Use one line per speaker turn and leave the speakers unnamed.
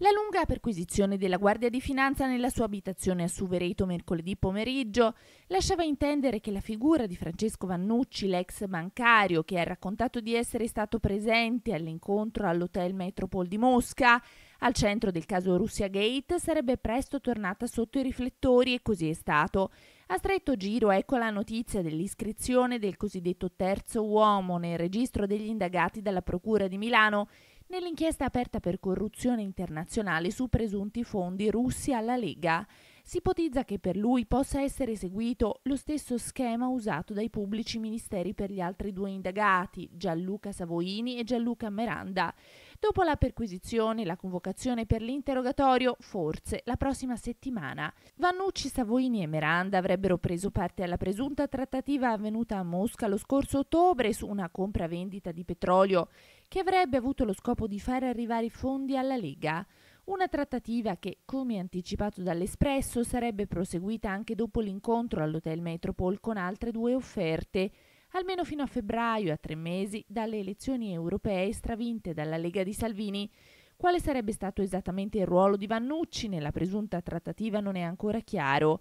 La lunga perquisizione della Guardia di Finanza nella sua abitazione a Suvereto mercoledì pomeriggio lasciava intendere che la figura di Francesco Vannucci, l'ex bancario che ha raccontato di essere stato presente all'incontro all'Hotel Metropol di Mosca, al centro del caso Russia Gate, sarebbe presto tornata sotto i riflettori e così è stato. A stretto giro ecco la notizia dell'iscrizione del cosiddetto terzo uomo nel registro degli indagati dalla Procura di Milano nell'inchiesta aperta per corruzione internazionale su presunti fondi russi alla Lega. Si ipotizza che per lui possa essere seguito lo stesso schema usato dai pubblici ministeri per gli altri due indagati, Gianluca Savoini e Gianluca Meranda. Dopo la perquisizione e la convocazione per l'interrogatorio, forse la prossima settimana, Vannucci, Savoini e Miranda avrebbero preso parte alla presunta trattativa avvenuta a Mosca lo scorso ottobre su una compravendita di petrolio che avrebbe avuto lo scopo di far arrivare i fondi alla Lega. Una trattativa che, come anticipato dall'Espresso, sarebbe proseguita anche dopo l'incontro all'Hotel Metropol con altre due offerte, almeno fino a febbraio, a tre mesi dalle elezioni europee stravinte dalla Lega di Salvini. Quale sarebbe stato esattamente il ruolo di Vannucci nella presunta trattativa non è ancora chiaro.